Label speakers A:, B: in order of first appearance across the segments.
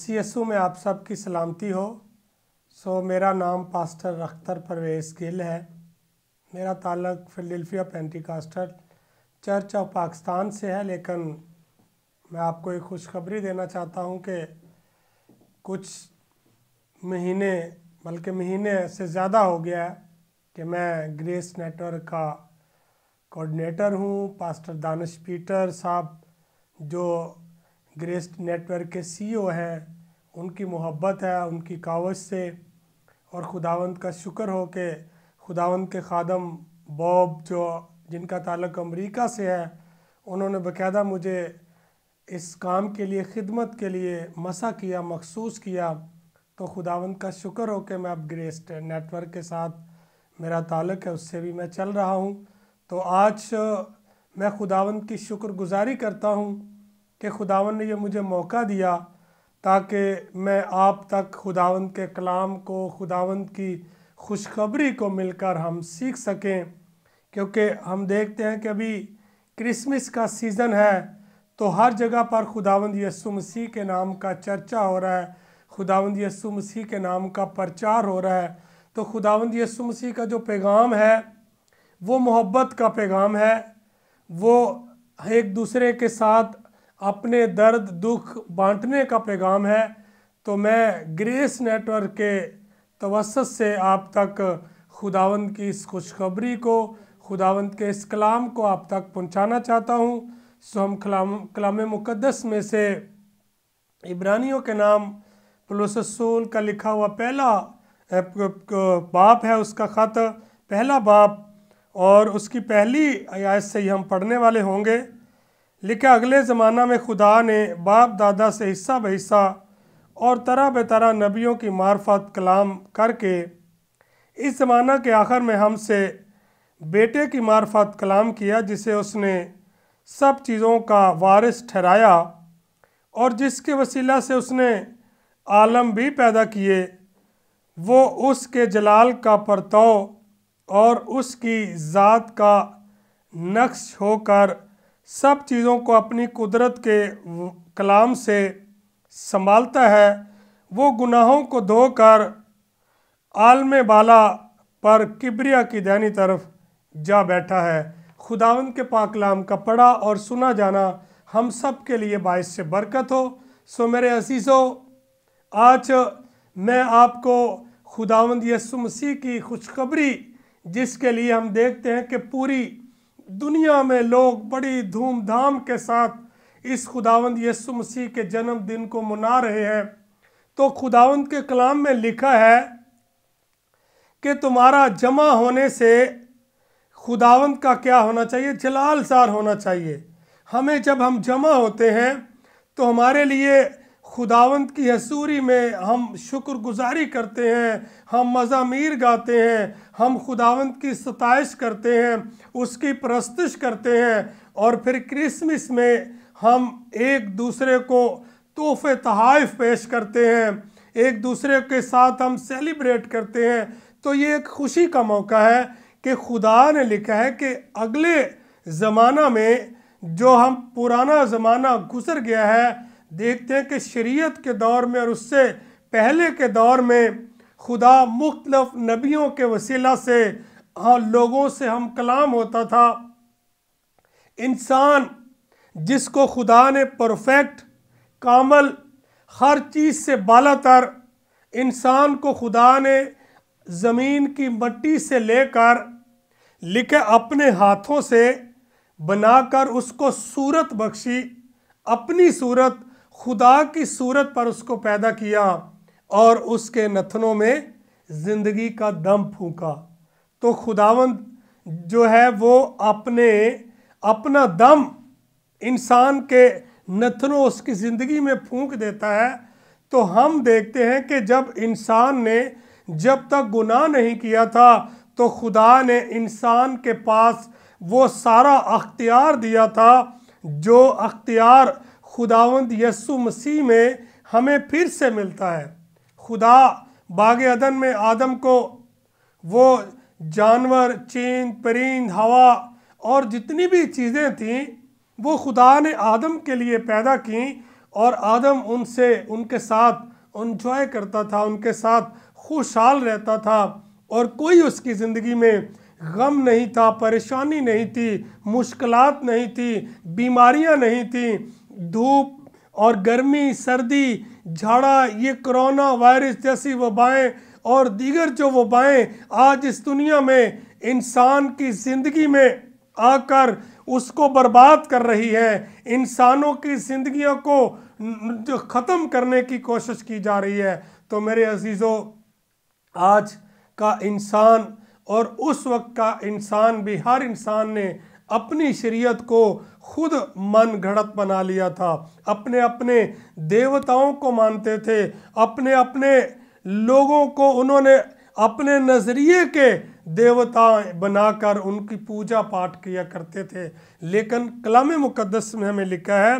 A: C S में आप सबकी सलामती हो सो मेरा नाम पास्टर अख्तर परवेज़ गिल है मेरा ताल्लक Philadelphia Pentecostal church of Pakistan से है लेकिन मैं आपको एक खुशखबरी देना चाहता हूँ कि कुछ महीने बल्कि महीने से ज़्यादा हो गया है कि मैं ग्रेस नेटवर्क का कोऑर्डिनेटर हूँ पास्टर दानिश पीटर साहब जो ग्रेस्ट नेटवर्क के सीईओ e हैं उनकी मोहब्बत है उनकी कावश से और खुदावंद का शुक्र हो के खुदावंत के खादम बॉब जो जिनका ताल्लुक अमेरिका से है उन्होंने बकायदा मुझे इस काम के लिए खिदमत के लिए मसा किया मखसूस किया तो खुदावंत का शुक्र हो कि मैं अब ग्रेस्ट नेटवर्क के साथ मेरा ताल्लुक है उससे भी मैं चल रहा हूँ तो आज मैं खुदावंद की शुक्रगुजारी करता हूँ कि खुदावन ने ये मुझे मौका दिया ताकि मैं आप तक खुदावन के कलाम को खुदावन की खुशखबरी को मिलकर हम सीख सकें क्योंकि हम देखते हैं कि अभी क्रिसमस का सीज़न है तो हर जगह पर खुदावंद यसु मसीह के नाम का चर्चा हो रहा है खुदावंद यसु मसीह के नाम का प्रचार हो रहा है तो खुदावंद यसु मसीह का जो पैगाम है वो मोहब्बत का पैगाम है वो एक दूसरे के साथ अपने दर्द दुख बांटने का पैगाम है तो मैं ग्रेस नेटवर्क के तवसत से आप तक खुदावंद की इस खुशखबरी को खुदावंद के इस कलाम को आप तक पहुंचाना चाहता हूं सो हम कलाम कलाम मुकदस में से इब्रानियों के नाम पलोससूल का लिखा हुआ पहला बाप है उसका ख़त पहला बाप और उसकी पहली आयत से ही हम पढ़ने वाले होंगे लिखा अगले ज़माना में खुदा ने बाप दादा से हिस्सा बिस्सा और तरह ब तरह नबियों की मार्फत कलाम करके इस ज़माना के आखिर में हमसे बेटे की मार्फत कलाम किया जिसे उसने सब चीज़ों का वारिस ठहराया और जिसके वसीला से उसने आलम भी पैदा किए वो उसके जलाल का परताव और उसकी ज़ात का नक्श होकर सब चीज़ों को अपनी कुदरत के कलाम से संभालता है वो गुनाहों को धोकर आलम बाला पर किबरिया की दैनी तरफ जा बैठा है खुदावन के पाकलाम का पढ़ा और सुना जाना हम सब के लिए बायस से बरकत हो सो मेरे असीसो आज मैं आपको खुदावंद यसु मसीह की खुशखबरी जिसके लिए हम देखते हैं कि पूरी दुनिया में लोग बड़ी धूमधाम के साथ इस खुदावंद यीशु मसीह के जन्मदिन को मना रहे हैं तो खुदावंद के कलाम में लिखा है कि तुम्हारा जमा होने से खुदावंद का क्या होना चाहिए जलालसार होना चाहिए हमें जब हम जमा होते हैं तो हमारे लिए खुदावंत की हसूरी में हम शुक्रगुजारी करते हैं हम मज़ामीर गाते हैं हम खुदावंत की सताइश करते हैं उसकी प्रस्तुश करते हैं और फिर क्रिसमस में हम एक दूसरे को तोहफ़े तहाइफ पेश करते हैं एक दूसरे के साथ हम सेलिब्रेट करते हैं तो ये एक खुशी का मौका है कि खुदा ने लिखा है कि अगले ज़माना में जो हम पुराना ज़माना गुजर गया है देखते हैं कि शरीयत के दौर में और उससे पहले के दौर में खुदा मुख्तलफ नबियों के वसीला से हाँ लोगों से हम कलाम होता था इंसान जिसको खुदा ने परफेक्ट कामल हर चीज़ से बाला तर इंसान को खुदा ने ज़मीन की मट्टी से लेकर लिखे अपने हाथों से बनाकर उसको सूरत बख्शी अपनी सूरत खुदा की सूरत पर उसको पैदा किया और उसके नथनों में ज़िंदगी का दम फूका तो खुदावंद जो है वो अपने अपना दम इंसान के नथनों उसकी ज़िंदगी में फूंक देता है तो हम देखते हैं कि जब इंसान ने जब तक गुनाह नहीं किया था तो खुदा ने इंसान के पास वो सारा अख्तियार दिया था जो अख्तियार खुदावंद यस्सु मसीह में हमें फिर से मिलता है खुदा बाग अदन में आदम को वो जानवर चेंद परिंद हवा और जितनी भी चीज़ें थीं वो खुदा ने आदम के लिए पैदा की और आदम उनसे उनके साथ इन्जॉय करता था उनके साथ खुशहाल रहता था और कोई उसकी ज़िंदगी में गम नहीं था परेशानी नहीं थी मुश्किलात नहीं थी बीमारियां नहीं थी धूप और गर्मी सर्दी झाड़ा ये कोरोना वायरस जैसी वबाएँ और दीगर जो वबाएँ आज इस दुनिया में इंसान की ज़िंदगी में आकर उसको बर्बाद कर रही है इंसानों की ज़िंदगियों को जो ख़त्म करने की कोशिश की जा रही है तो मेरे अजीज़ों आज का इंसान और उस वक्त का इंसान भी हर इंसान ने अपनी शरीयत को खुद मन घड़त बना लिया था अपने अपने देवताओं को मानते थे अपने अपने लोगों को उन्होंने अपने नज़रिए के देवता बनाकर उनकी पूजा पाठ किया करते थे लेकिन कलाम मुकदस में हमें लिखा है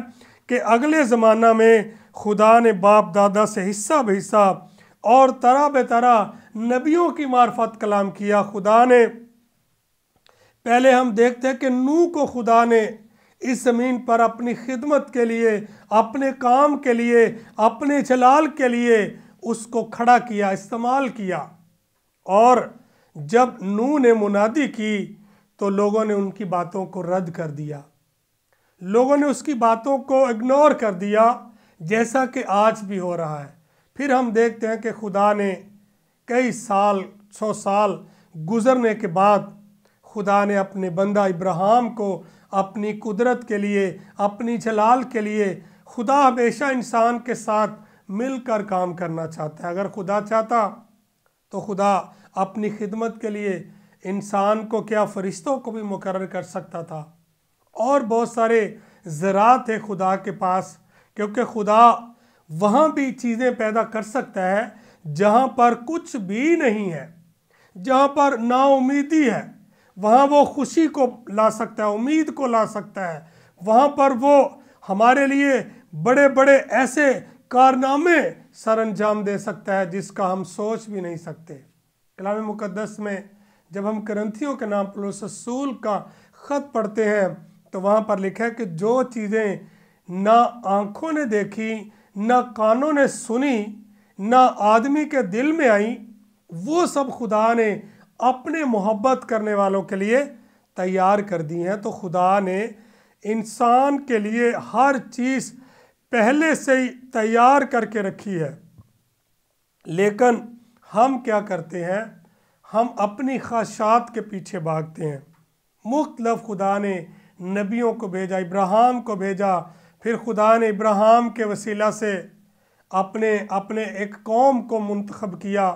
A: कि अगले ज़माना में खुदा ने बाप दादा से हिस्सा भिस्सा और तरह बतरा नबियों की मार्फत कलाम किया खुदा ने पहले हम देखते हैं कि नू को खुदा ने इस ज़मीन पर अपनी खिदमत के लिए अपने काम के लिए अपने जलाल के लिए उसको खड़ा किया इस्तेमाल किया और जब नू ने मुनादी की तो लोगों ने उनकी बातों को रद्द कर दिया लोगों ने उसकी बातों को इग्नोर कर दिया जैसा कि आज भी हो रहा है फिर हम देखते हैं कि खुदा ने कई साल सौ साल गुज़रने के बाद खुदा ने अपने बंदा इब्राहम को अपनी कुदरत के लिए अपनी जलाल के लिए खुदा हमेशा इंसान के साथ मिलकर काम करना चाहता है अगर खुदा चाहता तो खुदा अपनी खिदमत के लिए इंसान को क्या फरिश्तों को भी मुकर कर सकता था और बहुत सारे ज़रा थे खुदा के पास क्योंकि खुदा वहाँ भी चीज़ें पैदा कर सकता है जहाँ पर कुछ भी नहीं है जहाँ पर नाउमीदी है वहाँ वो खुशी को ला सकता है उम्मीद को ला सकता है वहाँ पर वो हमारे लिए बड़े बड़े ऐसे कारनामे सर अंजाम दे सकता है जिसका हम सोच भी नहीं सकते कलाम मुकदस में जब हम ग्रंथियों के नाम रसूल का ख़त पढ़ते हैं तो वहाँ पर लिखा है कि जो चीज़ें ना आँखों ने देखी ना कानों ने सुनी ना आदमी के दिल में आई वो सब खुदा ने अपने मोहब्बत करने वालों के लिए तैयार कर दी हैं तो खुदा ने इंसान के लिए हर चीज़ पहले से ही तैयार करके रखी है लेकिन हम क्या करते हैं हम अपनी ख्वाहिशात के पीछे भागते हैं मुख्तलफ खुदा ने नबियों को भेजा इब्राहिम को भेजा फिर खुदा ने इब्राहिम के वसीला से अपने अपने एक कौम को मंतखब किया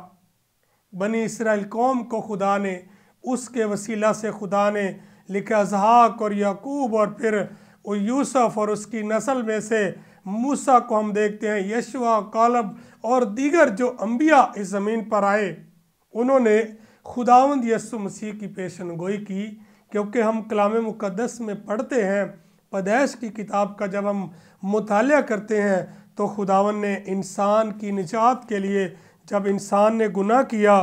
A: बनी इसराइल कौम को खुदा ने उसके वसीला से खुदा ने अजहाक़ और याकूब और फिर यूसुफ और उसकी नस्ल में से मूसा को हम देखते हैं यशवा कालब और दीगर जो अम्बिया इस ज़मीन पर आए उन्होंने खुदावंद यसु मसीह की पेशन गोई की क्योंकि हम कलाम मुक़दस में पढ़ते हैं पदैश की किताब का जब हम मुताल करते हैं तो खुदावन ने इंसान की निजात के लिए जब इंसान ने गुनाह किया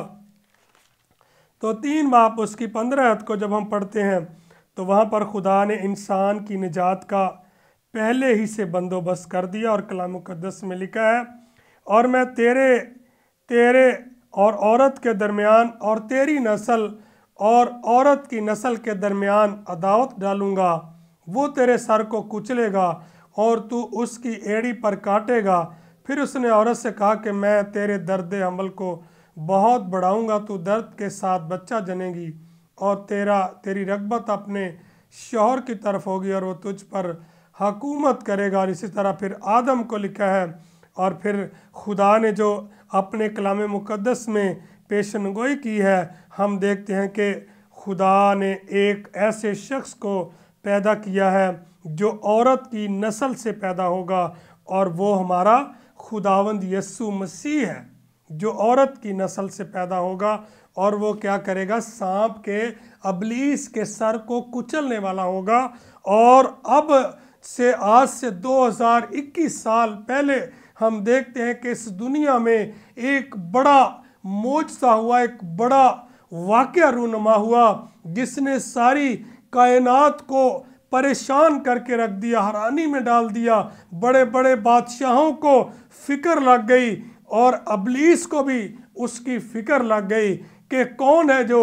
A: तो तीन बाप उसकी पंद्रह हद को जब हम पढ़ते हैं तो वहाँ पर खुदा ने इंसान की निजात का पहले ही से बंदोबस्त कर दिया और कलाम मुकदस में लिखा है और मैं तेरे तेरे और औरत के दरमियान और तेरी नस्ल और औरत की नस्ल के दरमियान अदावत डालूँगा वो तेरे सर को कुचलेगा और तू उसकी एड़ी पर काटेगा फिर उसने औरत से कहा कि मैं तेरे दर्द हमल को बहुत बढ़ाऊँगा तो दर्द के साथ बच्चा जनेगी और तेरा तेरी रगबत अपने शोहर की तरफ होगी और वह तुझ पर हकूमत करेगा और इसी तरह फिर आदम को लिखा है और फिर खुदा ने जो अपने कलाम मुकदस में पेशन गोई की है हम देखते हैं कि खुदा ने एक ऐसे शख्स को पैदा किया है जो औरत की नस्ल से पैदा होगा और वो हमारा खुदावंद यस्सु मसीह है जो औरत की नस्ल से पैदा होगा और वो क्या करेगा सांप के अबलीस के सर को कुचलने वाला होगा और अब से आज से 2021 साल पहले हम देखते हैं कि इस दुनिया में एक बड़ा मोजसा हुआ एक बड़ा वाक़ रूनमा हुआ जिसने सारी कायनात को परेशान करके रख दिया हैरानी में डाल दिया बड़े बड़े बादशाहों को फिक्र लग गई और अबलीस को भी उसकी फिक्र लग गई कि कौन है जो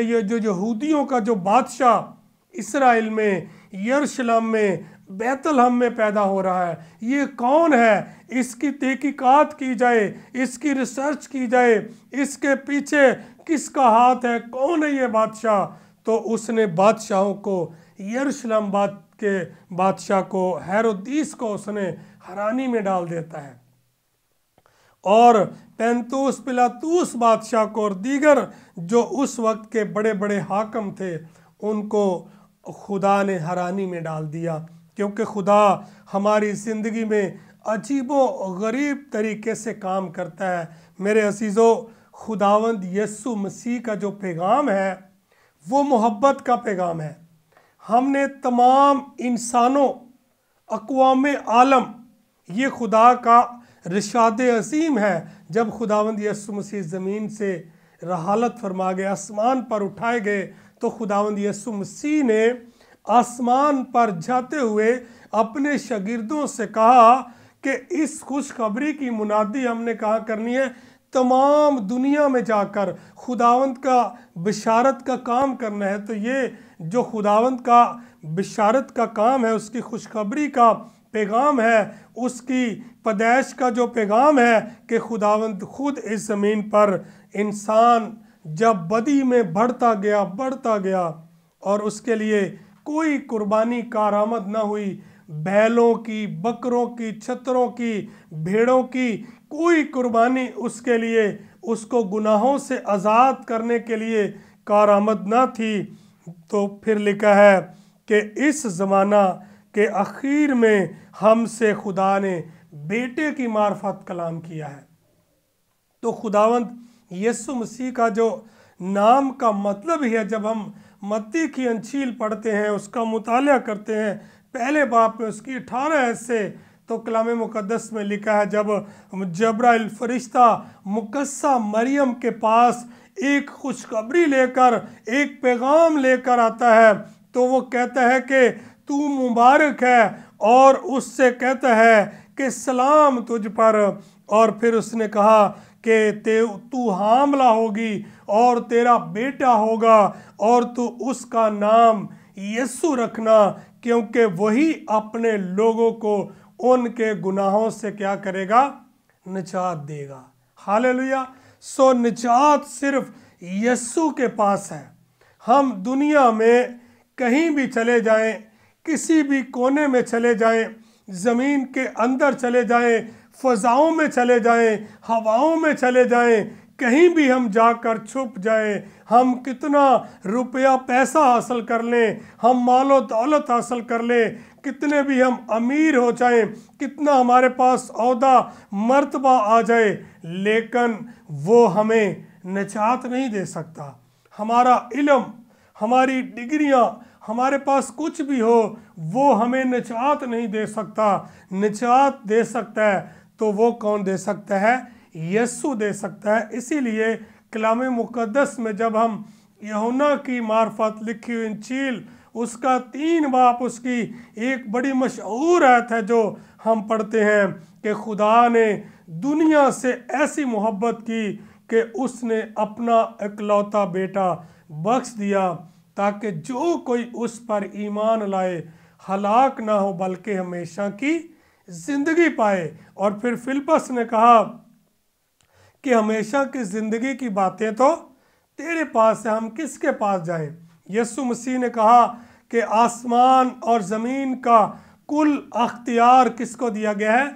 A: ये जो यहूदियों का जो बादशाह इसराइल में यरूशलेम में बैतलहम में पैदा हो रहा है ये कौन है इसकी तहकीकात की जाए इसकी रिसर्च की जाए इसके पीछे किसका हाथ है कौन है ये बादशाह तो उसने बादशाहों को बाद के बादशाह को हैरोदीस को उसने हरानी में डाल देता है और पैंतूस पिलातूस बादशाह को और दीगर जो उस वक्त के बड़े बड़े हाकम थे उनको खुदा ने हरानी में डाल दिया क्योंकि खुदा हमारी ज़िंदगी में अजीबो गरीब तरीके से काम करता है मेरे असीज़ो खुदावंद यस्सु मसीह का जो पैगाम है वो मोहब्बत का पैगाम है हमने तमाम इंसानों अकवाम आलम ये खुदा का रिशाद असीम है जब खुदावंद यसु मसीह ज़मीन से रहालत फरमा गए आसमान पर उठाए गए तो खुदावंद यसु मसीह ने आसमान पर जाते हुए अपने शगिरदों से कहा कि इस खुशखबरी की मुनादी हमने कहा करनी है तमाम दुनिया में जाकर खुदावंत का बिशारत का काम करना है तो ये जो खुदावंत का बिशारत का काम है उसकी खुशखबरी का पैगाम है उसकी पदाइश का जो पैगाम है कि खुदावंत खुद इस ज़मीन पर इंसान जब बदी में बढ़ता गया बढ़ता गया और उसके लिए कोई कुर्बानी कारामद ना हुई बैलों की बकरों की छतरों की भेड़ों की कोई कुर्बानी उसके लिए उसको गुनाहों से आज़ाद करने के लिए कारामद ना थी तो फिर लिखा है कि इस ज़माना के अखीर में हमसे खुदा ने बेटे की मार्फत कलाम किया है तो खुदावंद यसु मसीह का जो नाम का मतलब ही है जब हम मत्ती की अंशील पढ़ते हैं उसका मुताल करते हैं पहले बाप में उसकी अठारह ऐसे तो कलाम मुकदस में लिखा है जब जबराइल फरिश्ता मुकस्सा मरियम के पास एक खुशखबरी लेकर एक पैगाम लेकर आता है तो वो कहता है कि तू मुबारक है और उससे कहता है कि सलाम तुझ पर और फिर उसने कहा कि ते तू हामला होगी और तेरा बेटा होगा और तू उसका नाम यस्सु रखना क्योंकि वही अपने लोगों को उनके गुनाहों से क्या करेगा निचात देगा हाल सो निचात सिर्फ यस्सु के पास है हम दुनिया में कहीं भी चले जाएं किसी भी कोने में चले जाएं ज़मीन के अंदर चले जाएं फ़जाओं में चले जाएं हवाओं में चले जाएं कहीं भी हम जाकर छुप जाएं हम कितना रुपया पैसा हासिल कर लें हम मालो दौलत हासिल कर लें कितने भी हम अमीर हो जाएं कितना हमारे पास अहदा मर्तबा आ जाए लेकिन वो हमें निजात नहीं दे सकता हमारा इलम हमारी डिग्रियाँ हमारे पास कुछ भी हो वो हमें निजात नहीं दे सकता निजात दे सकता है तो वो कौन दे सकता है यस्सु दे सकता है इसीलिए कलाम मुकदस में जब हम यहुना की मार्फत लिखी हुई चील उसका तीन बाप उसकी एक बड़ी मशहूर आयत है जो हम पढ़ते हैं कि खुदा ने दुनिया से ऐसी मोहब्बत की कि उसने अपना इकलौता बेटा बख्श दिया ताकि जो कोई उस पर ईमान लाए हलाक ना हो बल्कि हमेशा की ज़िंदगी पाए और फिर फिलपस ने कहा कि हमेशा की ज़िंदगी की बातें तो तेरे पास है हम किसके पास जाएं यसु मसीह ने कहा कि आसमान और ज़मीन का कुल अख्तियार किसको दिया गया है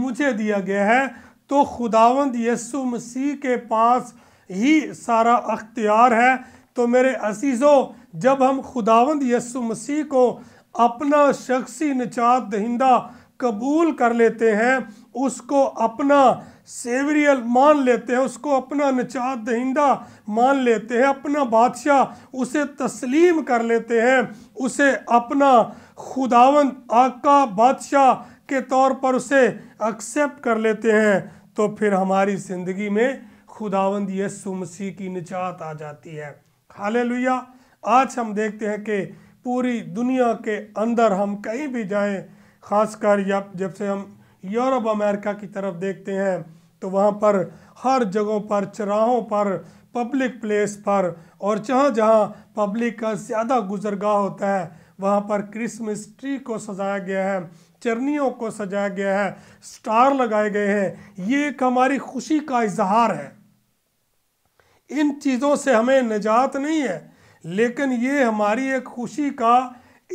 A: मुझे दिया गया है तो खुदावंद यसु मसीह के पास ही सारा अख्तियार है तो मेरे असीज़ों जब हम खुदावंद यसु मसीह को अपना शख्सी निचात दहिंदा कबूल कर लेते हैं उसको अपना सेवरियल मान लेते हैं उसको अपना निचात दहिंदा मान लेते हैं अपना बादशाह उसे तस्लीम कर लेते हैं उसे अपना खुदावंद आका बादशाह के तौर पर उसे एक्सेप्ट कर लेते हैं तो फिर हमारी ज़िंदगी में खुदावंद यस्सु मसीह की निजात आ जाती है हाल आज हम देखते हैं कि पूरी दुनिया के अंदर हम कहीं भी जाएं खासकर या जब से हम यूरोप अमेरिका की तरफ देखते हैं तो वहाँ पर हर जगहों पर चराहों पर पब्लिक प्लेस पर और जहाँ जहाँ पब्लिक का ज़्यादा गुजरगाह होता है वहाँ पर क्रिसमस ट्री को सजाया गया है चरनियों को सजाया गया है स्टार लगाए गए हैं ये एक हमारी खुशी का इजहार है इन चीज़ों से हमें निजात नहीं है लेकिन ये हमारी एक खुशी का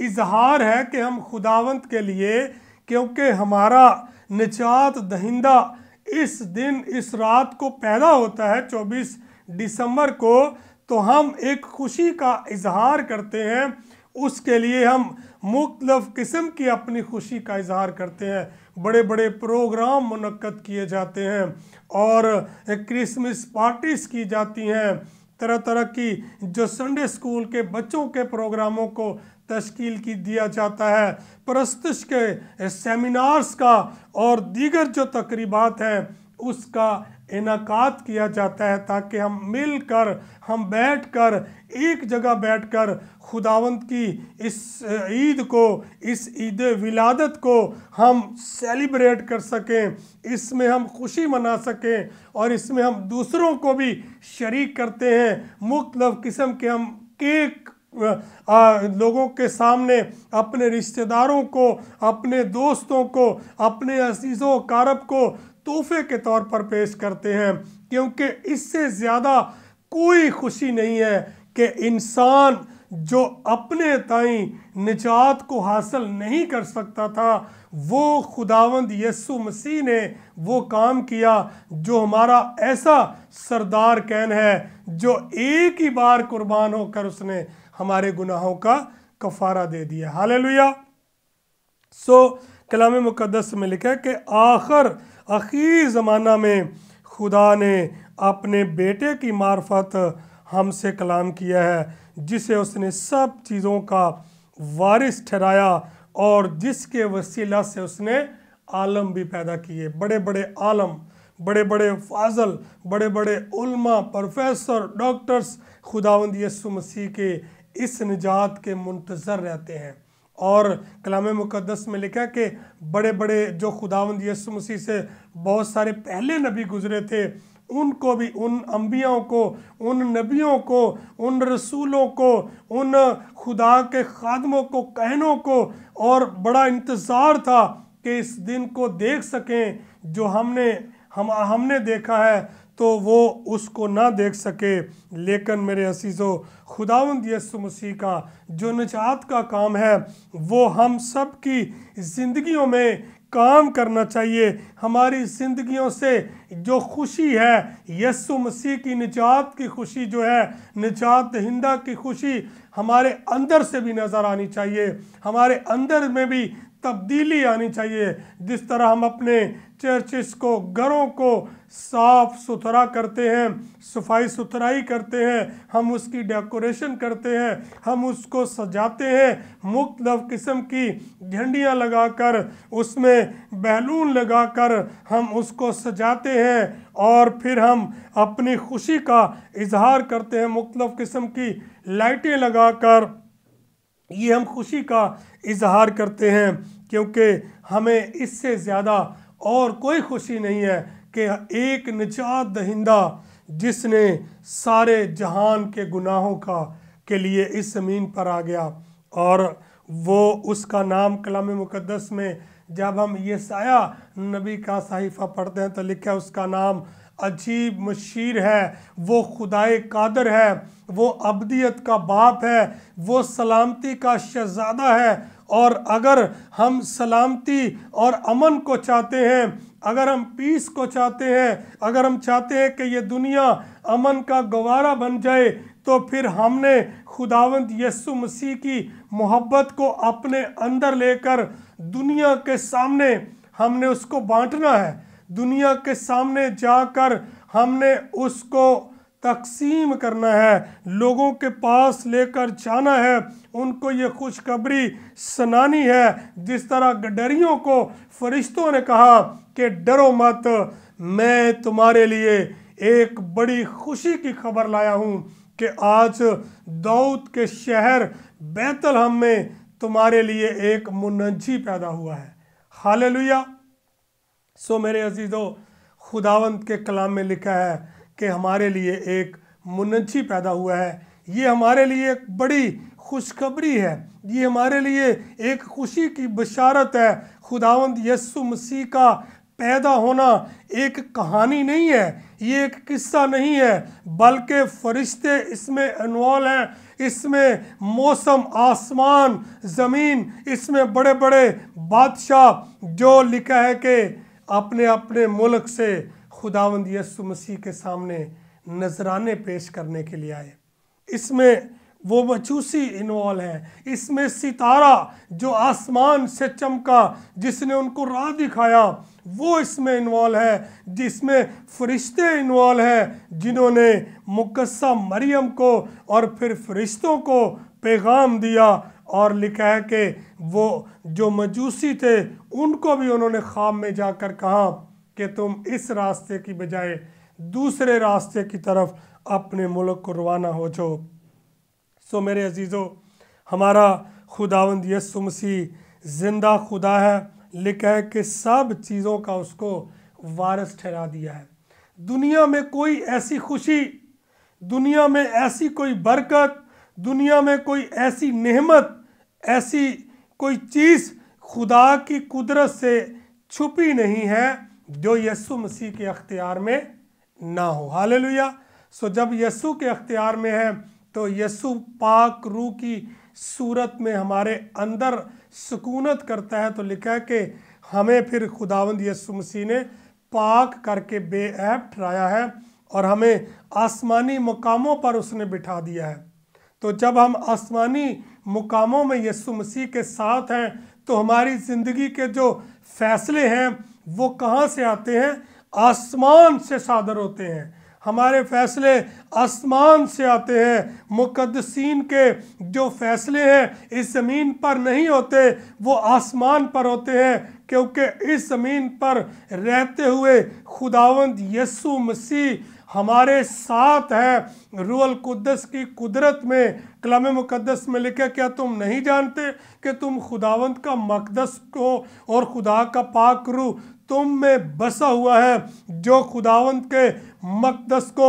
A: इजहार है कि हम खुदावंत के लिए क्योंकि हमारा निचात दहिंदा इस दिन इस रात को पैदा होता है 24 दिसंबर को तो हम एक खुशी का इजहार करते हैं उसके लिए हम मुख्तफ किस्म की अपनी खुशी का इजहार करते हैं बड़े बड़े प्रोग्राम मनक़द किए जाते हैं और क्रिसमस पार्टीज़ की जाती हैं तरह तरह की जो संडे स्कूल के बच्चों के प्रोग्रामों को तश्कील की दिया जाता है परस्तश के सेमिनार्स का और दीगर जो तकरीबात हैं उसका इनका किया जाता है ताकि हम मिल कर हम बैठ कर एक जगह बैठ कर खुदावंत की इस ईद को इस ईद विलादत को हम सेलिब्रेट कर सकें इसमें हम खुशी मना सकें और इसमें हम दूसरों को भी शरीक करते हैं मुख्तफ किस्म के हम केक आ, लोगों के सामने अपने रिश्तेदारों को अपने दोस्तों को अपने अजीज़ों कारब को तोहफे के तौर पर पेश करते हैं क्योंकि इससे ज़्यादा कोई खुशी नहीं है कि इंसान जो अपने तई निजात को हासिल नहीं कर सकता था वो खुदावंद यसु मसीह ने वो काम किया जो हमारा ऐसा सरदार कैन है जो एक ही बार कुर्बान होकर उसने हमारे गुनाहों का कफारा दे दिया हाल लुया सो कलाम मुकदस में लिखा है कि आखिर आखिर ज़माना में खुदा ने अपने बेटे की मार्फत हमसे कलाम किया है जिसे उसने सब चीज़ों का वारिस ठहराया और जिसके वसीला से उसने आलम भी पैदा किए बड़े बड़े आलम बड़े बड़े फाजल बड़े बड़े उल्मा प्रोफेसर डॉक्टर्स खुदावंद यसु मसीह के इस निजात के मुंतज़र रहते हैं और कलाम मुकदस में लिखा कि बड़े बड़े जो खुदावंद यसु मसीह से बहुत सारे पहले नबी गुजरे थे उनको भी उन अम्बियों को उन नबियों को उन रसूलों को उन खुदा के खादमों को कहनों को और बड़ा इंतज़ार था कि इस दिन को देख सकें जो हमने हम हमने देखा है तो वो उसको ना देख सके लेकिन मेरे असीज़ो खुदावंद यसु मसीह का जो निजात का काम है वो हम सब की ज़िंदगियों में काम करना चाहिए हमारी ज़िंदगियों से जो खुशी है यसु मसीह की निजात की खुशी जो है निजात हिंदा की खुशी हमारे अंदर से भी नज़र आनी चाहिए हमारे अंदर में भी तब्दीली आनी चाहिए जिस तरह हम अपने चर्चिस को घरों को साफ सुथरा करते हैं सफाई सुथराई करते हैं हम उसकी डेकोरेशन करते हैं हम उसको सजाते हैं मुख्तलफ़ किस्म की झंडियाँ लगाकर उसमें बैलून लगाकर हम उसको सजाते हैं और फिर हम अपनी खुशी का इजहार करते हैं मुख्तलफ़ किस्म की लाइटें लगाकर ये हम खुशी का इजहार करते हैं क्योंकि हमें इससे ज़्यादा और कोई खुशी नहीं है कि एक निजात दहिंदा जिसने सारे जहान के गुनाहों का के लिए इस ज़मीन पर आ गया और वो उसका नाम कलाम मुकदस में जब हम ये साया नबी का सहीफ़ा पढ़ते हैं तो लिखा उसका नाम अजीब मशीर है वो खुदाए कादर है वो अबदियत का बाप है वो सलामती का शहजादा है और अगर हम सलामती और अमन को चाहते हैं अगर हम पीस को चाहते हैं अगर हम चाहते हैं कि ये दुनिया अमन का गवारा बन जाए तो फिर हमने खुदावंत यसु मसीह की मोहब्बत को अपने अंदर लेकर दुनिया के सामने हमने उसको बांटना है दुनिया के सामने जाकर हमने उसको तकसीम करना है लोगों के पास लेकर जाना है उनको ये खुशखबरी सुनानी है जिस तरह गडरियों को फरिश्तों ने कहा कि डरो मत मैं तुम्हारे लिए एक बड़ी खुशी की खबर लाया हूँ कि आज दाऊद के शहर बैतलहम में तुम्हारे लिए एक मुनजी पैदा हुआ है हाल सो मेरे अजीज़ों खुदावंत के कलाम में लिखा है कि हमारे लिए एक मुनची पैदा हुआ है ये हमारे लिए एक बड़ी खुशखबरी है ये हमारे लिए एक खुशी की बशारत है खुदावंद यसु मसीह का पैदा होना एक कहानी नहीं है ये एक किस्सा नहीं है बल्कि फरिश्ते इसमें इन्वॉल्व हैं इसमें मौसम आसमान ज़मीन इसमें बड़े बड़े बादशाह जो लिखा है कि अपने अपने मुल्क से खुदावंद यस्सु मसीह के सामने नजराने पेश करने के लिए आए इसमें वो मचूसी इन्वॉल्व है इसमें सितारा जो आसमान से चमका जिसने उनको राह दिखाया वो इसमें इन्वॉल्व है जिसमें फरिश्ते इन्वॉल्व हैं जिन्होंने मुकस्सा मरियम को और फिर फरिश्तों को पैगाम दिया और लिखा है कि वो जो मजूसी थे उनको भी उन्होंने ख्वाब में जाकर कहा कि तुम इस रास्ते की बजाय दूसरे रास्ते की तरफ अपने मुल्क को रवाना हो जाओ सो मेरे अजीज़ों हमारा खुदावंद यसु मसीह ज़िंदा खुदा है लिखा है कि सब चीज़ों का उसको वारस ठहरा दिया है दुनिया में कोई ऐसी खुशी दुनिया में ऐसी कोई बरकत दुनिया में कोई ऐसी नेमत ऐसी कोई चीज़ खुदा की कुदरत से छुपी नहीं है जो यस्ु मसीह के अख्तियार में ना हो हाल सो जब यस्ु के अख्तियार में है तो यस्ु पाक रू की सूरत में हमारे अंदर सुकूनत करता है तो लिखा है कि हमें फिर खुदावंद यस्ु मसीह ने पाक करके बेऐब ठहराया है और हमें आसमानी मुकामों पर उसने बिठा दिया है तो जब हम आसमानी मुकामों में यस्ु मसीह के साथ हैं तो हमारी ज़िंदगी के जो फैसले हैं वो कहाँ से आते हैं आसमान से सादर होते हैं हमारे फैसले आसमान से आते हैं मुकदसिन के जो फैसले हैं इस ज़मीन पर नहीं होते वो आसमान पर होते हैं क्योंकि इस ज़मीन पर रहते हुए खुदावंद यसु मसीह हमारे साथ है रूअल कुद्दस की कुदरत में कलाम मुकदस में लिखे क्या तुम नहीं जानते कि तुम खुदावंत का मकदस को और खुदा का पाक रू तुम में बसा हुआ है जो खुदावंत के मकदस को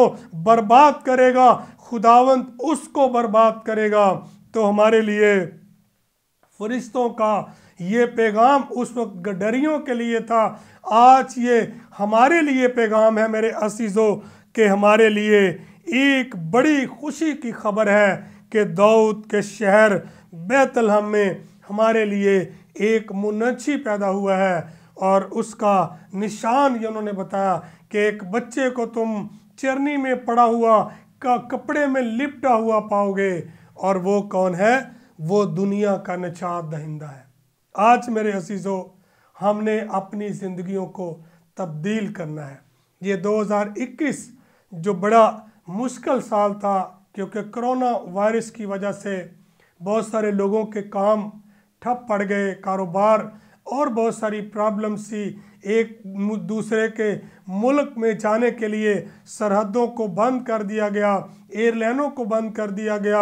A: बर्बाद करेगा खुदावंत उसको बर्बाद करेगा तो हमारे लिए फरिश्तों का ये पैगाम उस वक्त गडरियों के लिए था आज ये हमारे लिए पैगाम है मेरे असीज़ों कि हमारे लिए एक बड़ी खुशी की खबर है कि दाऊद के शहर बैतलहम में हमारे लिए एक मुनछी पैदा हुआ है और उसका निशान ये उन्होंने बताया कि एक बच्चे को तुम चरनी में पड़ा हुआ का कपड़े में लिपटा हुआ पाओगे और वो कौन है वो दुनिया का निचात दहिंदा है आज मेरे अजीज़ों हमने अपनी ज़िंदगियों को तब्दील करना है ये 2021 जो बड़ा मुश्किल साल था क्योंकि कोरोना वायरस की वजह से बहुत सारे लोगों के काम ठप पड़ गए कारोबार और बहुत सारी प्रॉब्लम सी एक दूसरे के मुल्क में जाने के लिए सरहदों को बंद कर दिया गया एयरलाइनों को बंद कर दिया गया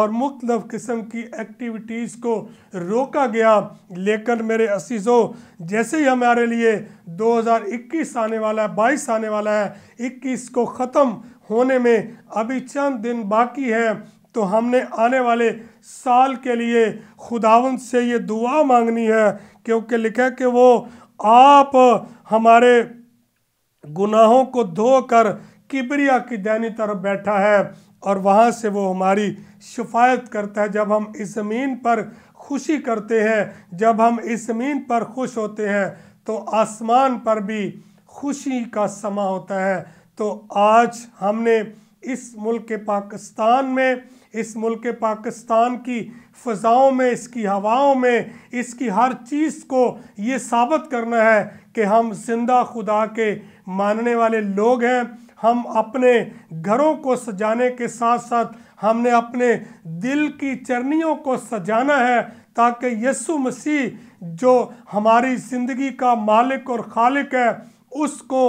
A: और मुख्तफ किस्म की एक्टिविटीज़ को रोका गया लेकिन मेरे असीज़ों जैसे ही हमारे लिए 2021 आने वाला है बाईस आने वाला है 21 को ख़त्म होने में अभी चंद दिन बाकी है तो हमने आने वाले साल के लिए खुदावन से ये दुआ मांगनी है क्योंकि लिखा कि वो आप हमारे गुनाहों को धोकर किबरिया की दैनी तरफ बैठा है और वहाँ से वो हमारी शिफायत करता है जब हम इस ज़मीन पर खुशी करते हैं जब हम इस ज़मीन पर खुश होते हैं तो आसमान पर भी खुशी का समा होता है तो आज हमने इस मुल्क के पाकिस्तान में इस मुल्क पाकिस्तान की फ़ज़ाओं में इसकी हवाओं में इसकी हर चीज़ को ये साबित करना है कि हम जिंदा खुदा के मानने वाले लोग हैं हम अपने घरों को सजाने के साथ साथ हमने अपने दिल की चरनियों को सजाना है ताकि यसु मसीह जो हमारी ज़िंदगी का मालिक और खालिक है उसको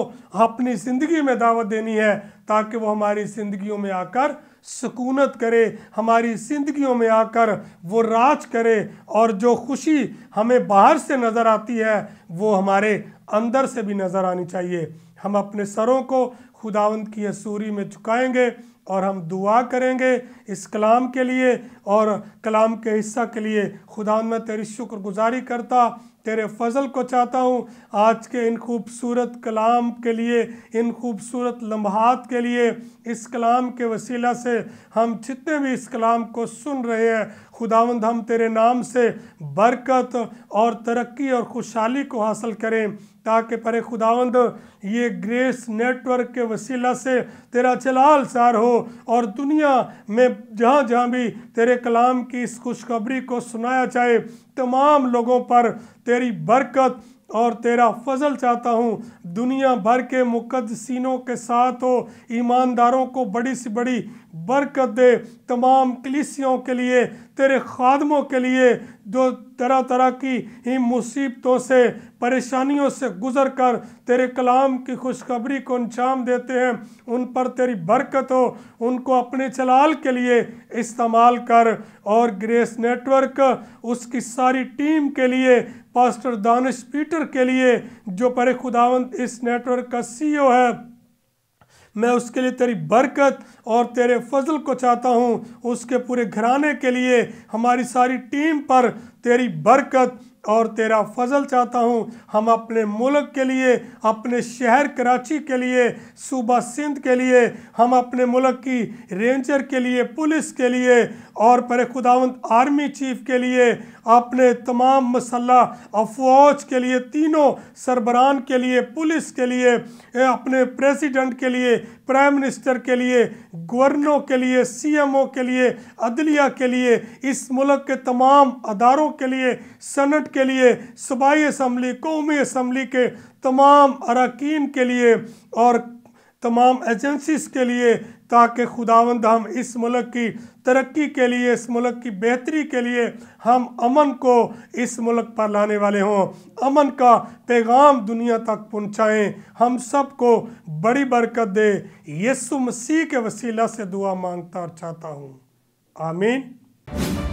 A: अपनी ज़िंदगी में दावत देनी है ताकि वो हमारी ज़िंदगियों में आकर सुकूनत करे हमारी ज़िंदगियों में आकर वो राज करे और जो खुशी हमें बाहर से नज़र आती है वो हमारे अंदर से भी नज़र आनी चाहिए हम अपने सरों को खुदावंद की असूरी में चुकाएंगे और हम दुआ करेंगे इस कलाम के लिए और कलाम के हिस्सा के लिए खुदा मैं तेरी शुक्रगुजारी करता तेरे फजल को चाहता हूँ आज के इन खूबसूरत कलाम के लिए इन खूबसूरत लम्हात के लिए इस कलाम के वसीला से हम जितने भी इस कलाम को सुन रहे हैं खुदावंद हम तेरे नाम से बरकत और तरक्की और खुशहाली को हासिल करें ताकि परे खुदावंद ये ग्रेस नेटवर्क के वसीला से तेरा चलाल सार हो और दुनिया में जहाँ जहाँ भी तेरे कलाम की इस खुशखबरी को सुनाया जाए तमाम लोगों पर तेरी बरकत और तेरा फजल चाहता हूँ दुनिया भर के मुकदसिनों के साथ हो ईमानदारों को बड़ी से बड़ी बरकत दे तमाम कलिसियों के लिए तेरे खादमों के लिए जो तरह तरह की ही मुसीबतों से परेशानियों से गुजर कर तेरे कलाम की खुशखबरी को अंजाम देते हैं उन पर तेरी बरकत हो उनको अपने चलाल के लिए इस्तेमाल कर और ग्रेस नेटवर्क उसकी सारी टीम के लिए पास्टर दानिश पीटर के लिए जो परे खुदावंत इस नेटवर्क का सीईओ है मैं उसके लिए तेरी बरकत और तेरे फजल को चाहता हूँ उसके पूरे घराने के लिए हमारी सारी टीम पर तेरी बरकत और तेरा फजल चाहता हूँ हम अपने मुल्क के लिए अपने शहर कराची के लिए सूबा सिंध के लिए हम अपने मुल्क की रेंजर के लिए पुलिस के लिए और पर खुदावंत आर्मी चीफ के लिए आपने तमाम मसल अफवाज के लिए तीनों सरबरान के लिए पुलिस के लिए अपने प्रेसिडेंट के लिए प्राइम मिनिस्टर के लिए गवर्नरों के लिए सीएमओ के लिए अदलिया के लिए इस मुल्क के तमाम अदारों के लिए सनट के लिए सूबाई असम्बली कौमी असम्बली के तमाम अरकान के लिए और तमाम एजेंसीज के लिए ताकि खुदावंद हम इस मुल्क की तरक्की के लिए इस मुल्क की बेहतरी के लिए हम अमन को इस मुल्क पर लाने वाले हों अमन का पैगाम दुनिया तक पहुँचाएँ हम सब को बड़ी बरकत दे यसु मसीह के वसीला से दुआ मांगता और चाहता हूँ आमीन